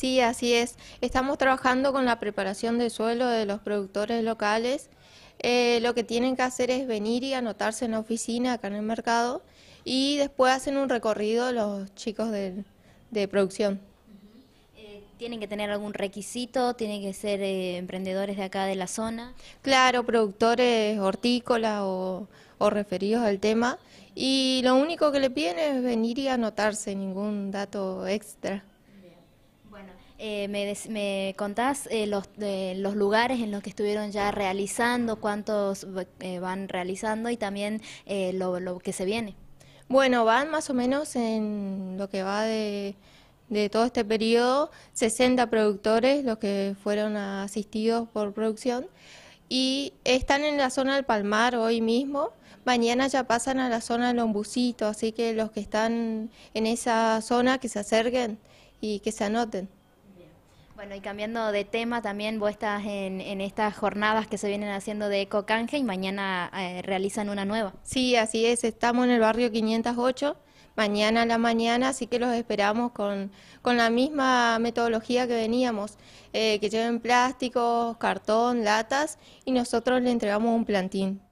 Sí, así es. Estamos trabajando con la preparación de suelo de los productores locales. Eh, lo que tienen que hacer es venir y anotarse en la oficina acá en el mercado y después hacen un recorrido los chicos de, producción. Eh, ¿Tienen que tener algún requisito? ¿Tienen que ser eh, emprendedores de acá de la zona? Claro, productores hortícolas o, o, referidos al tema. Y lo único que le piden es venir y anotarse, ningún dato extra. Eh, me, contás eh, los, eh, los, lugares en los que estuvieron ya realizando, cuántos van realizando y también lo, que se viene. Bueno, van más o menos en lo que va de, todo este periodo, 60 productores, los que fueron asistidos por producción, y están en la zona del Palmar hoy mismo. Mañana ya pasan a la zona del Lombucito, así que los que están en esa zona que se acerquen y que se anoten. Bueno, y cambiando de tema, también vos estás en, estas jornadas que se vienen haciendo de Eco Canje y mañana eh, realizan una nueva. Sí, así es, estamos en el barrio 508, mañana a la mañana, así que los esperamos con, la misma metodología que veníamos, eh, que lleven plásticos, cartón, latas y nosotros le entregamos un plantín.